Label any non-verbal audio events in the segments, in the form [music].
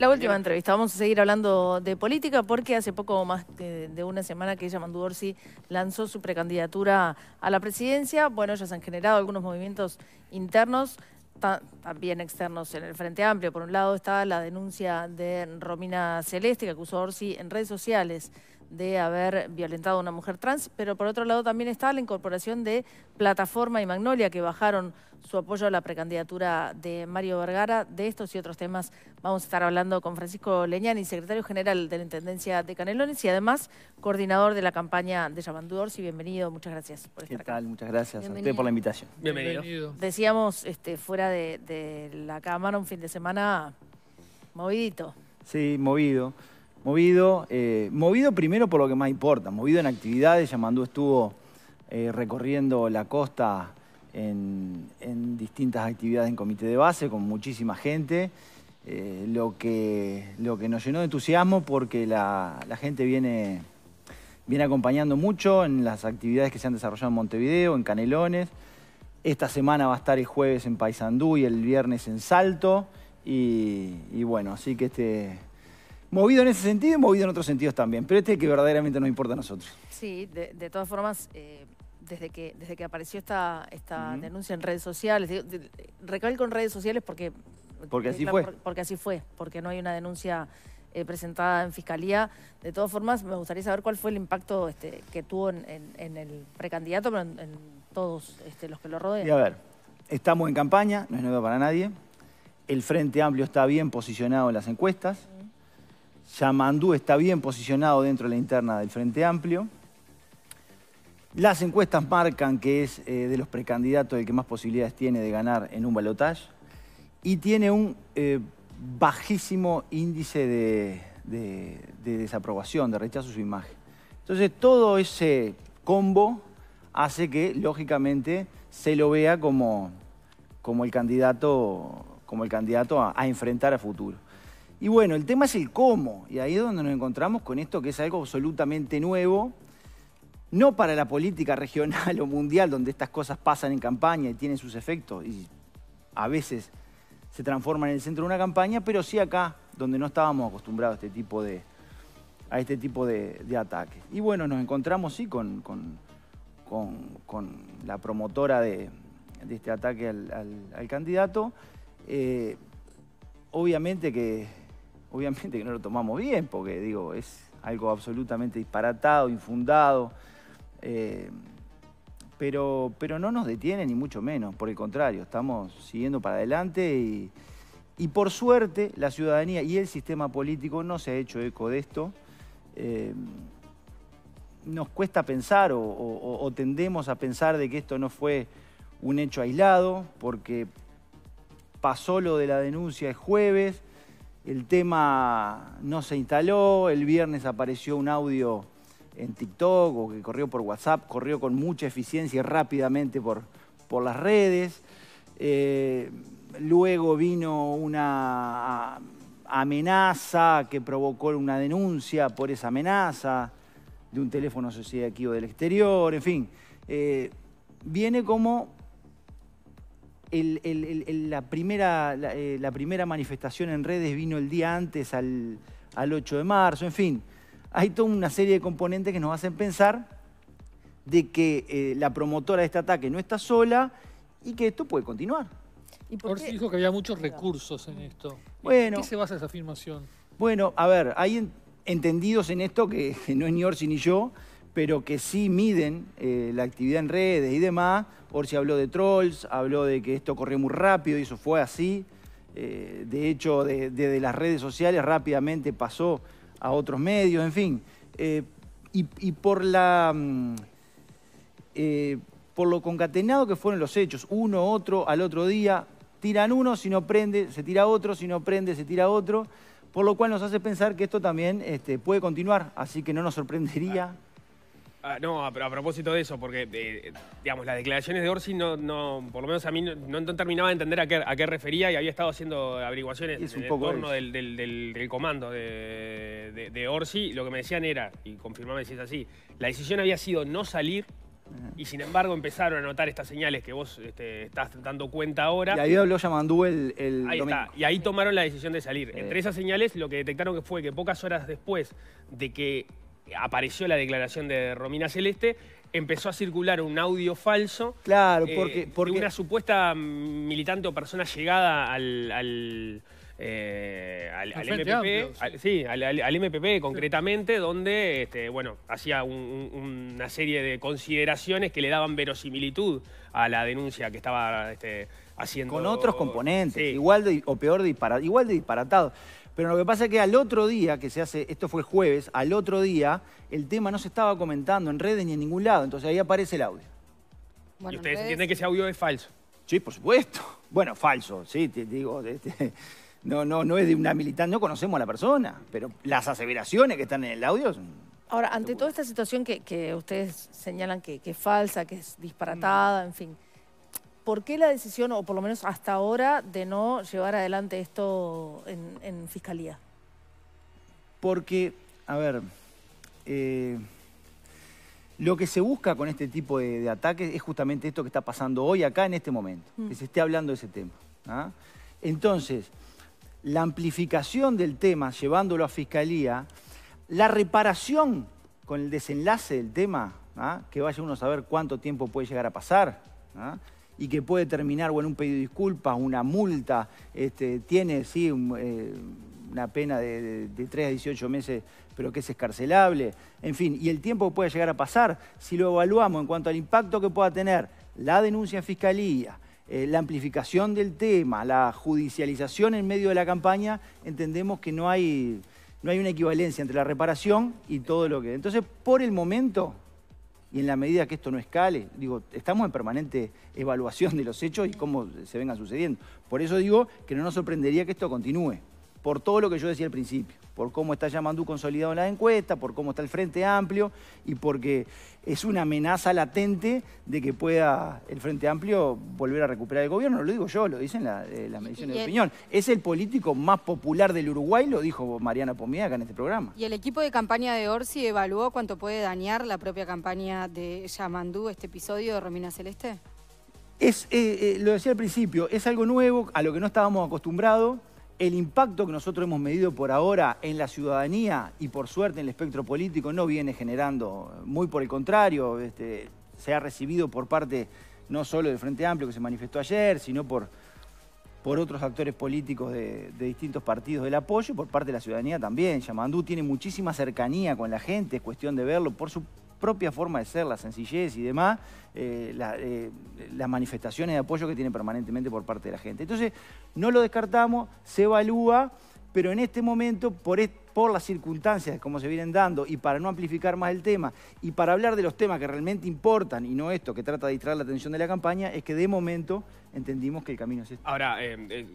La última entrevista. Vamos a seguir hablando de política porque hace poco más de una semana que ella Orsi, lanzó su precandidatura a la presidencia. Bueno, ya se han generado algunos movimientos internos, también externos en el Frente Amplio. Por un lado está la denuncia de Romina Celeste que acusó a Orsi en redes sociales de haber violentado a una mujer trans, pero por otro lado también está la incorporación de Plataforma y Magnolia, que bajaron su apoyo a la precandidatura de Mario Vergara. De estos y otros temas vamos a estar hablando con Francisco Leñani, secretario general de la Intendencia de Canelones y además coordinador de la campaña de Yamandú y Bienvenido, muchas gracias por estar ¿Qué tal? Muchas gracias a usted por la invitación. Bienvenido. Decíamos este, fuera de la cámara un fin de semana movidito. Sí, movido. Movido, eh, movido primero por lo que más importa, movido en actividades, Yamandú estuvo eh, recorriendo la costa en, distintas actividades en comité de base con muchísima gente, eh, lo, que, lo que nos llenó de entusiasmo porque la, gente viene, viene acompañando mucho en las actividades que se han desarrollado en Montevideo, en Canelones. Esta semana va a estar el jueves en Paysandú y el viernes en Salto. y bueno, así que este, movido en ese sentido y movido en otros sentidos también. Pero este es que verdaderamente nos importa a nosotros. Sí, de, todas formas, eh, desde, que, desde que apareció esta, esta denuncia en redes sociales, recalco en redes sociales porque... Porque así eh, fue. porque así fue, porque no hay una denuncia eh, presentada en fiscalía. De todas formas, me gustaría saber cuál fue el impacto este, que tuvo en, el precandidato, pero en, todos este, los que lo rodean. Y a ver, estamos en campaña, no es nuevo para nadie. El Frente Amplio está bien posicionado en las encuestas. Yamandú está bien posicionado dentro de la interna del Frente Amplio. Las encuestas marcan que es eh, de los precandidatos el que más posibilidades tiene de ganar en un balotaje y tiene un eh, bajísimo índice de, desaprobación, de rechazo a su imagen. Entonces todo ese combo hace que, lógicamente, se lo vea como, el candidato, como el candidato a enfrentar a futuro. Y bueno, el tema es el cómo, y ahí es donde nos encontramos con esto que es algo absolutamente nuevo, no para la política [laughs] regional o mundial, donde estas cosas pasan en campaña y tienen sus efectos, y a veces se transforman en el centro de una campaña, pero sí acá, donde no estábamos acostumbrados a este tipo de, a este tipo de, ataques. Y bueno, nos encontramos sí con, la promotora de, este ataque al, candidato. Eh, obviamente que obviamente que no lo tomamos bien, porque digo, es algo absolutamente disparatado, infundado, eh, pero, pero no nos detiene ni mucho menos, por el contrario, estamos siguiendo para adelante y, por suerte la ciudadanía y el sistema político no se ha hecho eco de esto. Eh, nos cuesta pensar o, o tendemos a pensar de que esto no fue un hecho aislado, porque pasó lo de la denuncia el jueves, el tema no se instaló, el viernes apareció un audio en TikTok o que corrió por WhatsApp, corrió con mucha eficiencia y rápidamente por, por las redes. Eh, luego vino una amenaza que provocó una denuncia por esa amenaza de un teléfono de aquí o del exterior, en fin. Eh, viene como la, primera, eh, la, primera manifestación en redes vino el día antes, al, 8 de marzo, en fin. Hay toda una serie de componentes que nos hacen pensar de que eh, la promotora de este ataque no está sola y que esto puede continuar. ¿Y por Orsi dijo que había muchos recursos en esto. Bueno, ¿En qué se basa esa afirmación? Bueno, a ver, hay entendidos en esto que no es ni Orsi ni yo, pero que sí miden eh, la actividad en redes y demás. Orsi habló de trolls, habló de que esto corrió muy rápido y eso fue así. Eh, de hecho, desde las redes sociales rápidamente pasó a otros medios, en fin. Eh, y, por la. Mm, por lo concatenado que fueron los hechos, uno, otro, al otro día, tiran uno, si no prende, se tira otro, si no prende, se tira otro, por lo cual nos hace pensar que esto también este, puede continuar, así que no nos sorprendería. Ah, no, a, propósito de eso, porque eh, digamos, las declaraciones de Orsi no, no, por lo menos a mí no, terminaba de entender a qué, refería y había estado haciendo averiguaciones en torno del, comando de, de, Orsi. Lo que me decían era, y confirmame si es así, la decisión había sido no salir y sin embargo empezaron a notar estas señales que vos este, estás dando cuenta ahora. Y ahí habló Yamandú el, el ahí Está. Y ahí tomaron la decisión de salir. Entre esas señales lo que detectaron fue que pocas horas después de que apareció la declaración de Romina Celeste, empezó a circular un audio falso. Claro, eh, porque. una supuesta militante o persona llegada al eh, al, MPP, sí. Al, MPP concretamente, donde este, bueno, hacía una serie de consideraciones que le daban verosimilitud a la denuncia que estaba este, haciendo. Con otros componentes, igual de, o peor igual de disparatado. Pero lo que pasa es que al otro día, que se hace, esto fue el jueves, al otro día el tema no se estaba comentando en redes ni en ningún lado, entonces ahí aparece el audio. ¿Y ustedes entienden que ese audio es falso? Sí, por supuesto. [laughs] Bueno, falso, sí, te digo. Este, no, no, no es de una militante, no conocemos a la persona, pero las aseveraciones que están en el audio... son... Ahora, ante toda esta situación que, ustedes señalan que, es falsa, que es disparatada, mm. en fin, ¿por qué la decisión, o por lo menos hasta ahora, de no llevar adelante esto en, fiscalía? Porque, a ver, eh, lo que se busca con este tipo de, ataques es justamente esto que está pasando hoy acá en este momento, que mm. se esté hablando de ese tema. ¿ah? Entonces, la amplificación del tema llevándolo a fiscalía, la reparación con el desenlace del tema, ¿ah? que vaya uno a saber cuánto tiempo puede llegar a pasar, ¿ah? y que puede terminar bueno, un pedido de disculpas, una multa, este, tiene sí, eh, una pena de, 3 a 18 meses, pero que es escarcelable, en fin, y el tiempo que puede llegar a pasar, si lo evaluamos en cuanto al impacto que pueda tener la denuncia en fiscalía, eh, la amplificación del tema, la judicialización en medio de la campaña, entendemos que no hay, no hay una equivalencia entre la reparación y todo lo que... Entonces, por el momento, y en la medida que esto no escale, digo, estamos en permanente evaluación de los hechos y cómo se vengan sucediendo. Por eso digo que no nos sorprendería que esto continúe por todo lo que yo decía al principio, por cómo está Yamandú consolidado en la encuesta, por cómo está el Frente Amplio y porque es una amenaza latente de que pueda el Frente Amplio volver a recuperar el gobierno. lo digo yo, lo dicen eh, las mediciones de opinión. Es el político más popular del Uruguay, lo dijo Mariana Pomía acá en este programa. Y el equipo de campaña de Orsi evaluó cuánto puede dañar la propia campaña de Yamandú este episodio de Romina Celeste. Es, eh, eh, lo decía al principio, es algo nuevo, a lo que no estábamos acostumbrados el impacto que nosotros hemos medido por ahora en la ciudadanía y por suerte en el espectro político no viene generando, muy por el contrario, este, se ha recibido por parte no solo del Frente Amplio que se manifestó ayer, sino por, por otros actores políticos de, distintos partidos del apoyo y por parte de la ciudadanía también. Yamandú tiene muchísima cercanía con la gente, es cuestión de verlo, por su propia forma de ser, la sencillez y demás, eh, eh, las manifestaciones de apoyo que tiene permanentemente por parte de la gente. Entonces, no lo descartamos, se evalúa pero en este momento, por, las circunstancias como se vienen dando y para no amplificar más el tema y para hablar de los temas que realmente importan y no esto que trata de distraer la atención de la campaña, es que de momento entendimos que el camino es este. Ahora, eh, eh,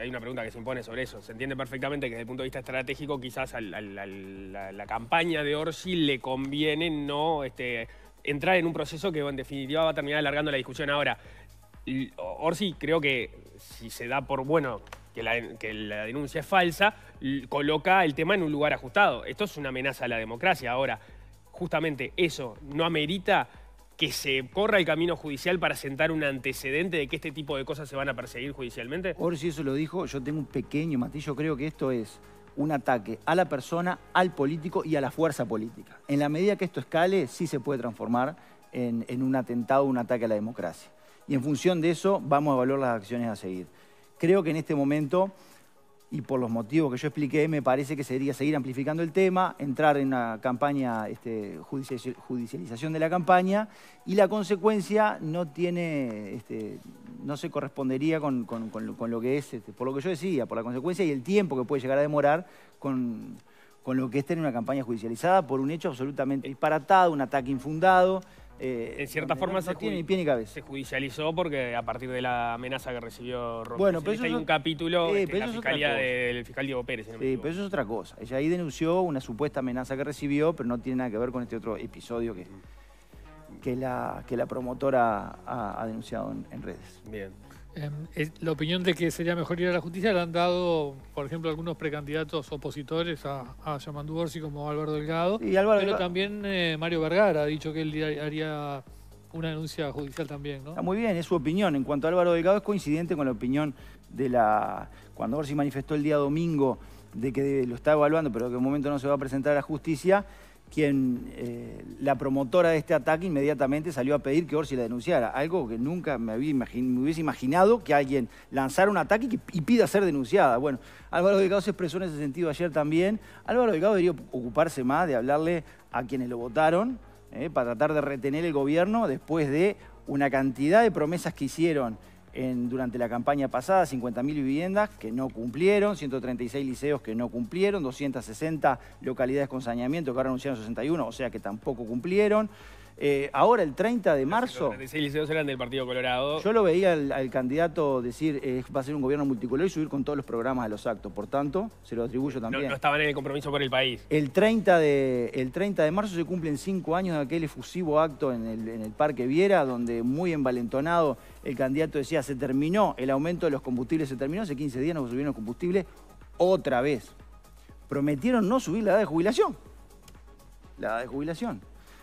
hay una pregunta que se impone sobre eso. Se entiende perfectamente que desde el punto de vista estratégico quizás a la, campaña de Orsi le conviene no... Este, entrar en un proceso que en definitiva va a terminar alargando la discusión ahora. Orsi creo que si se da por bueno que la, denuncia es falsa, coloca el tema en un lugar ajustado. Esto es una amenaza a la democracia. Ahora, justamente eso no amerita que se corra el camino judicial para sentar un antecedente de que este tipo de cosas se van a perseguir judicialmente. Orsi eso lo dijo, yo tengo un pequeño matiz, yo creo que esto es un ataque a la persona, al político y a la fuerza política. En la medida que esto escale, sí se puede transformar en un atentado, un ataque a la democracia y en función de eso vamos a evaluar las acciones a seguir. Creo que en este momento, y por los motivos que yo expliqué, me parece que sería seguir amplificando el tema, entrar en una campaña, este, judicialización de la campaña, y la consecuencia no tiene, este, no se correspondería con, lo, que es, este, por lo que yo decía, por la consecuencia y el tiempo que puede llegar a demorar con, con lo que es tener una campaña judicializada por un hecho absolutamente disparatado, un ataque infundado. Eh, en cierta forma se, judicializó porque a partir de la amenaza que recibió bueno, pero hay un capítulo este, la fiscalía del fiscal Diego Pérez. pero eso es otra cosa. Ella ahí denunció una supuesta amenaza que recibió, pero no tiene nada que ver con este otro episodio que, que, la, que la promotora ha, denunciado en redes. Bien. Em, la opinión de que sería mejor ir a la justicia la han dado, por ejemplo, algunos precandidatos opositores a, a Orsi como Álvaro Delgado. Y Álvaro pero también eh, Mario Vergara ha dicho que él haría una denuncia judicial también, ¿no? Está muy bien, es su opinión. En cuanto a Álvaro Delgado, es coincidente con la opinión de la... Cuando Orsi manifestó el día domingo de que lo está evaluando, pero que en un momento no se va a presentar a la justicia, quien, eh, la promotora de este ataque, inmediatamente salió a pedir que Orsi la denunciara. Algo que nunca me, había hubiese imaginado que alguien lanzara un ataque y, pida ser denunciada. Bueno, Álvaro Delgado se expresó en ese sentido ayer también. Álvaro Delgado debería ocuparse más de hablarle a quienes lo votaron eh, para tratar de retener el gobierno después de una cantidad de promesas que hicieron durante la campaña pasada, 50.000 viviendas que no cumplieron, 136 liceos que no cumplieron, 260 localidades con saneamiento que ahora anunciaron 61, o sea que tampoco cumplieron. Eh, ahora, el 30 de marzo... eran del Partido Colorado. Yo lo veía al, candidato decir, eh, va a ser un gobierno multicolor y subir con todos los programas a los actos. Por tanto, se lo atribuyo también. No, estaban en el compromiso con el país. El 30 de, el 30 de marzo se cumplen cinco años de aquel efusivo acto en el, Parque Viera, donde muy envalentonado el candidato decía, se terminó el aumento de los combustibles, se terminó, hace 15 días no subieron los combustibles otra vez. Prometieron no subir la edad de jubilación. La edad de jubilación.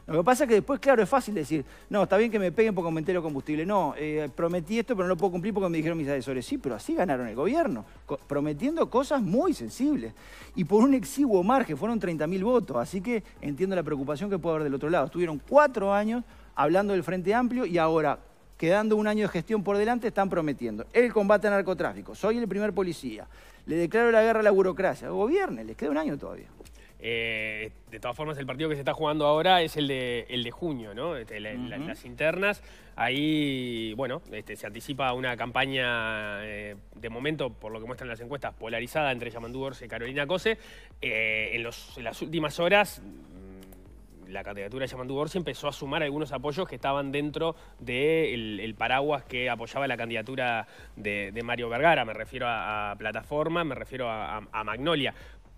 Lo que pasa es que después, claro, es fácil decir, no, está bien que me peguen porque me el combustible. No, eh, prometí esto, pero no lo puedo cumplir porque me dijeron mis asesores. Sí, pero así ganaron el gobierno, prometiendo cosas muy sensibles. Y por un exiguo margen, fueron 30.000 votos. Así que entiendo la preocupación que puede haber del otro lado. Estuvieron cuatro años hablando del Frente Amplio y ahora quedando un año de gestión por delante, están prometiendo el combate al narcotráfico, soy el primer policía, le declaro la guerra a la burocracia, gobierne, les queda un año todavía. Eh, de todas formas, el partido que se está jugando ahora es el de, junio, ¿no? Este, las internas. Ahí, bueno, este, se anticipa una campaña, eh, de momento, por lo que muestran las encuestas, polarizada entre Yamandú Orce y Carolina Cose. Eh, en, las últimas horas mm, la candidatura de Yamandú Orsi empezó a sumar algunos apoyos que estaban dentro del de el paraguas que apoyaba la candidatura de, Mario Vergara. Me refiero a, Plataforma, me refiero a Magnolia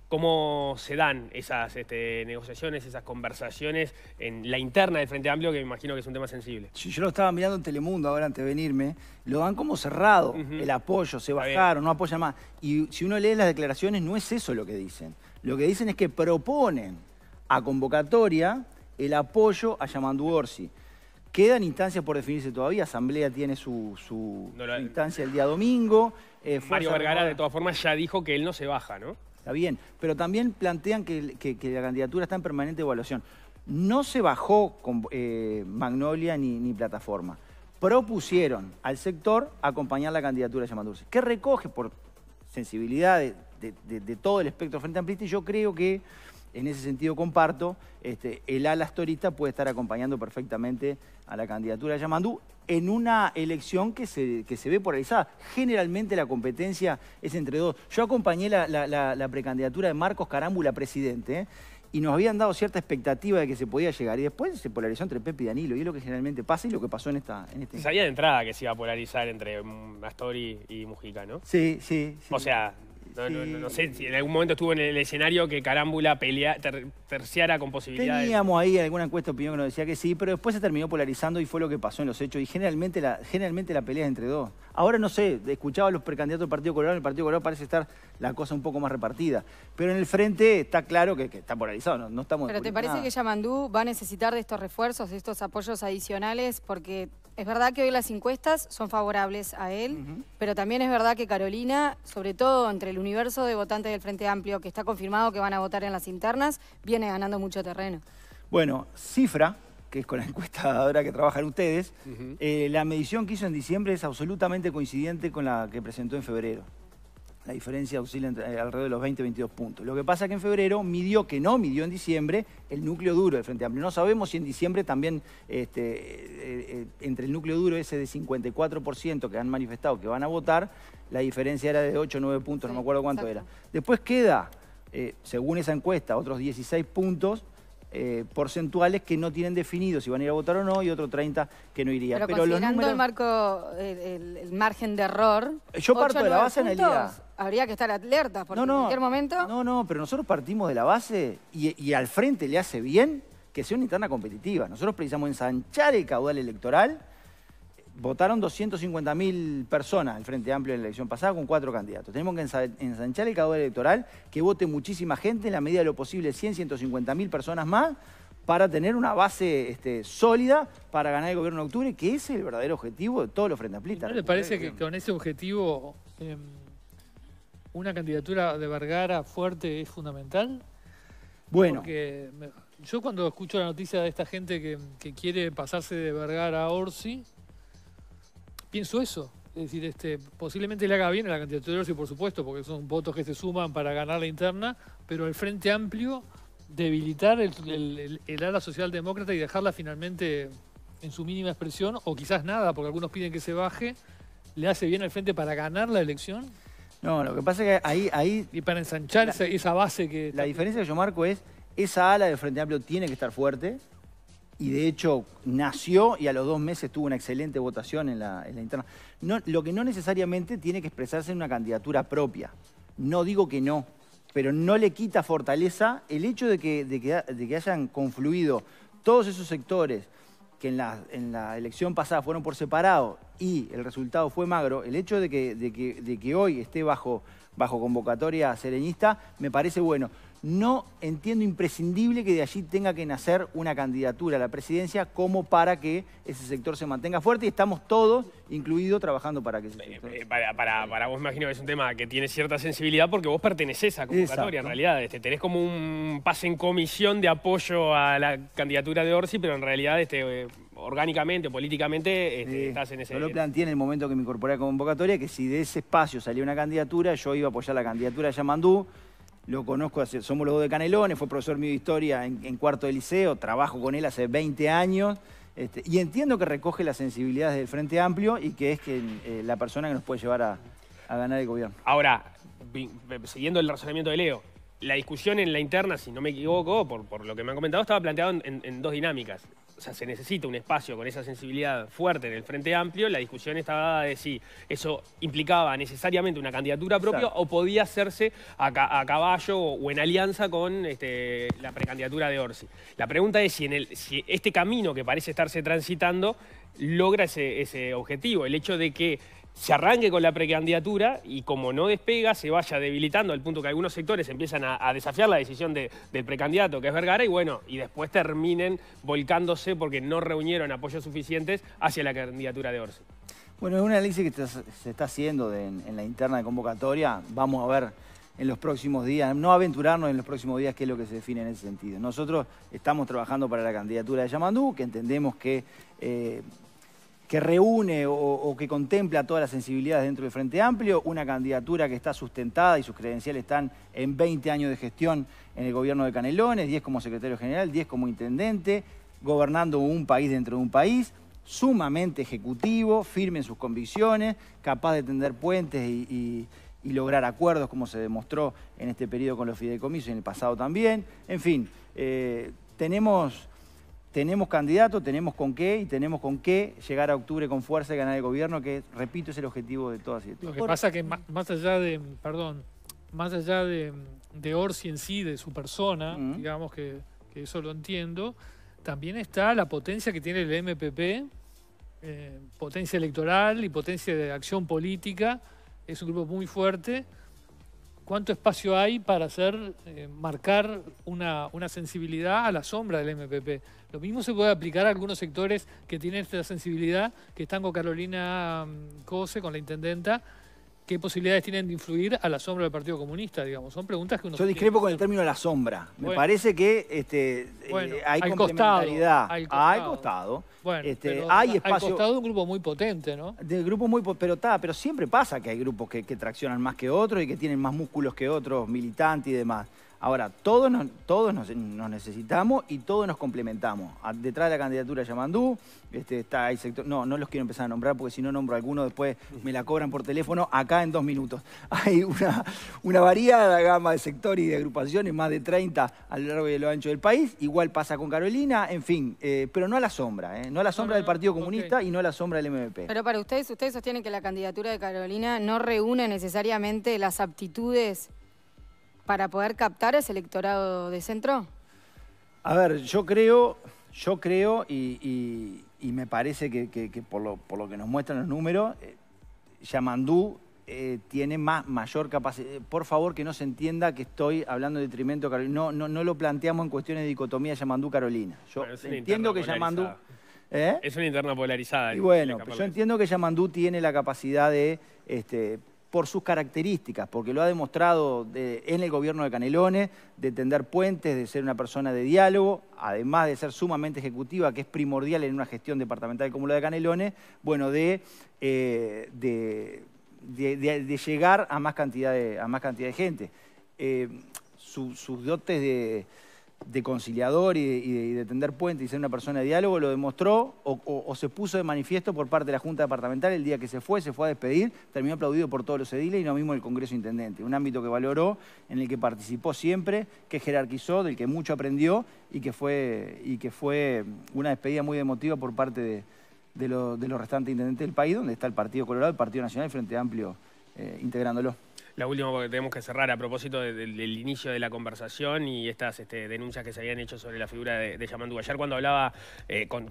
cómo se dan esas este, negociaciones, esas conversaciones en la interna del Frente Amplio, que me imagino que es un tema sensible. Sí, yo lo estaba mirando en Telemundo ahora antes de venirme, lo dan como cerrado, el apoyo, se bajaron, no apoyan más. Y si uno lee las declaraciones, no es eso lo que dicen. Lo que dicen es que proponen a convocatoria el apoyo a Yamandu Orsi. Quedan instancias por definirse todavía. Asamblea tiene su, instancia el día domingo. Eh, Mario Vergara, de todas formas, ya dijo que él no se baja, ¿no? Está bien, pero también plantean que, la candidatura está en permanente evaluación. No se bajó con, eh, Magnolia ni, plataforma. Propusieron al sector acompañar la candidatura de Yamanturce, ¿Qué recoge por sensibilidad de, todo el espectro frente amplista y yo creo que en ese sentido comparto, este, el ala astorista puede estar acompañando perfectamente a la candidatura de Yamandú en una elección que se, se ve polarizada. Generalmente la competencia es entre dos. Yo acompañé la, precandidatura de Marcos Carámbula, presidente, ¿eh? y nos habían dado cierta expectativa de que se podía llegar. Y después se polarizó entre Pepe y Danilo, y es lo que generalmente pasa y lo que pasó en esta... En este... Sabía de entrada que se iba a polarizar entre mm, Astori y Mujica, ¿no? Sí, sí. sí. O sea, no, sé si en algún momento estuvo en el escenario que Carámbula pelea, terciara con posibilidades. Teníamos ahí alguna encuesta opinión que nos decía que sí, pero después se terminó polarizando y fue lo que pasó en los hechos. Y generalmente la, generalmente la pelea es entre dos. Ahora no sé, escuchaba a los precandidatos del Partido Colorado, en el Partido Colorado parece estar la cosa un poco más repartida. Pero en el frente está claro que, está polarizado, no, estamos... Pero ¿te parece que Yamandú va a necesitar de estos refuerzos, de estos apoyos adicionales? Porque es verdad que hoy las encuestas son favorables a él, pero también es verdad que Carolina, sobre todo entre el universo de votantes del Frente Amplio, que está confirmado que van a votar en las internas, viene ganando mucho terreno. Bueno, cifra, que es con la [laughs] encuesta ahora que trabajan ustedes, eh, la medición que hizo en diciembre es absolutamente coincidente con la que presentó en febrero. La diferencia oscila eh, alrededor de los 20 22 puntos. Lo que pasa es que en febrero midió, que no midió en diciembre, el núcleo duro del Frente Amplio. No sabemos si en diciembre también este, eh, eh, entre el núcleo duro ese de 54% que han manifestado que van a votar, la diferencia era de 8 9 puntos, no me acuerdo cuánto era. Después queda, según esa encuesta, otros 16 puntos porcentuales que no tienen definido si van a ir a votar o no y otro 30 que no iría. Pero, Pero considerando el marco, el, margen de error... Yo parto de la base en el día. Habría que estar alerta, porque en cualquier momento... No, no, pero nosotros partimos de la base y, al frente le hace bien que sea una interna competitiva. Nosotros precisamos ensanchar el caudal electoral. Votaron 250.000 personas el Frente Amplio en la elección pasada con cuatro candidatos. Tenemos que ensanchar el caudal electoral, que vote muchísima gente, en la medida de lo posible 100, 150.000 personas más, para tener una base este, sólida para ganar el gobierno en octubre, que es el verdadero objetivo de todos los Frente Amplistas. ¿No le parece que con ese objetivo... Em, una candidatura de Vergara fuerte es fundamental? Bueno. Porque yo cuando escucho la noticia de esta gente que, quiere pasarse de Vergara a Orsi, pienso eso. Es decir, este, posiblemente le haga bien a la candidatura de Orsi, por supuesto, porque son votos que se suman para ganar la interna, pero el Frente Amplio debilitar el ala socialdemócrata y dejarla finalmente en su mínima expresión, o quizás nada, porque algunos piden que se baje, ¿le hace bien al frente para ganar la elección? No, lo que pasa es que ahí... ahí y para ensancharse esa base que... La diferencia que yo marco es, esa ala de Frente Amplio tiene que estar fuerte, y de hecho nació y a los dos meses tuvo una excelente votación en la, en interna. lo que no necesariamente tiene que expresarse en una candidatura propia. No digo que no, pero no le quita fortaleza el hecho de que, de que hayan confluido todos esos sectores que en la, en la elección pasada fueron por separado y el resultado fue magro, el hecho de que, de que, hoy esté bajo, bajo convocatoria sereñista me parece bueno no entiendo imprescindible que de allí tenga que nacer una candidatura a la presidencia como para que ese sector se mantenga fuerte y estamos todos, incluido, trabajando para que ese eh, sector... Eh, para, para, vos vos imagino que es un tema que tiene cierta sensibilidad porque vos pertenecés a convocatoria en realidad. Este, tenés como un pase en comisión de apoyo a la candidatura de Orsi, pero en realidad este, eh, orgánicamente, políticamente, este, estás en ese... Yo lo planteé en el momento que me incorporé a convocatoria que si de ese espacio salía una candidatura, yo iba a apoyar la candidatura de Yamandú, lo conozco, hace, somos los dos de Canelones, fue profesor mío de historia en, cuarto de liceo, trabajo con él hace 20 años. Este, y entiendo que recoge las sensibilidades del Frente Amplio y que es que, eh, la persona que nos puede llevar a, ganar el gobierno. Ahora, siguiendo el razonamiento de Leo, la discusión en la interna, si no me equivoco, por, lo que me han comentado, estaba planteada en, dos dinámicas o sea, se necesita un espacio con esa sensibilidad fuerte en el Frente Amplio, la discusión estaba dada de si eso implicaba necesariamente una candidatura propia o podía hacerse a, caballo o en alianza con este, la precandidatura de Orsi. La pregunta es si, en el, este camino que parece estarse transitando logra ese, ese objetivo, el hecho de que se arranque con la precandidatura y como no despega, se vaya debilitando al punto que algunos sectores empiezan a, desafiar la decisión del precandidato, que es Vergara, y bueno, y después terminen volcándose porque no reunieron apoyos suficientes hacia la candidatura de Orsi. Bueno, es un análisis que se está haciendo en, la interna de convocatoria. Vamos a ver en los próximos días, no aventurarnos en los próximos días qué es lo que se define en ese sentido. Nosotros estamos trabajando para la candidatura de Yamandú, que entendemos que... Eh, que reúne o, que contempla todas las sensibilidades dentro del Frente Amplio, una candidatura que está sustentada y sus credenciales están en 20 años de gestión en el gobierno de Canelones, 10 como secretario general, 10 como intendente, gobernando un país dentro de un país, sumamente ejecutivo, firme en sus convicciones, capaz de tender puentes y, lograr acuerdos, como se demostró en este periodo con los fideicomisos y en el pasado también. En fin, eh, tenemos tenemos candidato, tenemos con qué y tenemos con qué llegar a octubre con fuerza y ganar el gobierno, que repito, es el objetivo de todas y de Lo que pasa es que más allá de, perdón, más allá de, de Orsi en sí, de su persona, digamos que, eso lo entiendo, también está la potencia que tiene el MPP, eh, potencia electoral y potencia de acción política, es un grupo muy fuerte cuánto espacio hay para hacer, eh, marcar una, una, sensibilidad a la sombra del MPP. Lo mismo se puede aplicar a algunos sectores que tienen esta sensibilidad, que están con Carolina mm, Cose, con la intendenta, qué posibilidades tienen de influir a la sombra del Partido Comunista, digamos. Son preguntas que uno... Yo discrepo con el término de la sombra. Me parece que este, eh, hay complementariedad. Costado, Hay costado. Bueno, este, hay espacio... Al costado de un grupo muy potente, ¿no? De grupos muy... Pero, pero siempre pasa que hay grupos que traccionan más que otros y que tienen más músculos que otros, militantes y demás. Ahora, todos, nos, todos nos, necesitamos y todos nos complementamos. Detrás de la candidatura de Yamandú, este, está sector. No, no los quiero empezar a nombrar porque si no nombro alguno después me la cobran por teléfono acá en dos minutos. [laughs] Hay una, una variada gama de sectores y de agrupaciones, más de 30 a lo largo y lo ancho del país. Igual pasa con Carolina, en fin, eh, pero no a la sombra, eh, no a la sombra del Partido Comunista y no a la sombra del MVP. Pero para ustedes, ustedes sostienen que la candidatura de Carolina no reúne necesariamente las aptitudes para poder captar ese electorado de centro? A ver, yo creo, yo creo y, me parece que, por, lo, que nos muestran los números, eh, Yamandú eh, tiene más, mayor capacidad. Eh, por favor, que no se entienda que estoy hablando de detrimento Carolina. No, lo planteamos en cuestiones de dicotomía Yamandú-Carolina. Yo entiendo que Yamandú... Es una interna polarizada. Y bueno, yo entiendo que Yamandú tiene la capacidad de este, por sus características, porque lo ha demostrado eh, en el gobierno de Canelones, de tender puentes, de ser una persona de diálogo, además de ser sumamente ejecutiva, que es primordial en una gestión departamental como la de Canelones, bueno, de, eh, de, llegar a más cantidad de, a más cantidad de gente. Eh, sus dotes de de conciliador y de, tender puente y ser una persona de diálogo, lo demostró o, se puso de manifiesto por parte de la Junta Departamental el día que se fue, se fue a despedir, terminó aplaudido por todos los ediles y no mismo el Congreso Intendente, un ámbito que valoró, en el que participó siempre, que jerarquizó, del que mucho aprendió y que fue, y que fue una despedida muy emotiva por parte de, los restantes intendentes del país, donde está el Partido Colorado, el Partido Nacional y Frente Amplio eh, integrándolo. La última porque tenemos que cerrar a propósito del inicio de la conversación y estas este, denuncias que se habían hecho sobre la figura de, de Yamandú. Ayer cuando hablaba eh, con,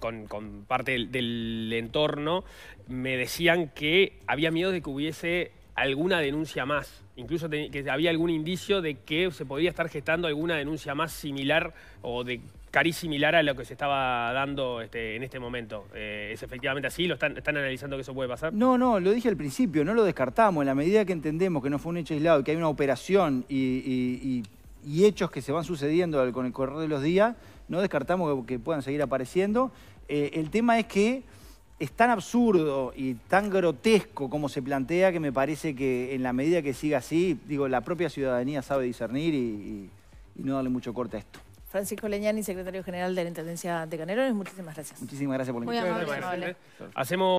parte del entorno, me decían que había miedo de que hubiese alguna denuncia más, incluso que había algún indicio de que se podría estar gestando alguna denuncia más similar o de cariz similar a lo que se estaba dando este, en este momento. Eh, ¿Es efectivamente así? ¿Lo están, analizando que eso puede pasar? No, no, lo dije al principio, no lo descartamos. En la medida que entendemos que no fue un hecho aislado, y que hay una operación y, hechos que se van sucediendo con el correr de los días, no descartamos que, puedan seguir apareciendo. Eh, el tema es que es tan absurdo y tan grotesco como se plantea que me parece que en la medida que siga así, digo, la propia ciudadanía sabe discernir y, no darle mucho corte a esto. Francisco Leñani, secretario general de la Intendencia de Canelones, muchísimas gracias. Muchísimas gracias por la invitación. Hacemos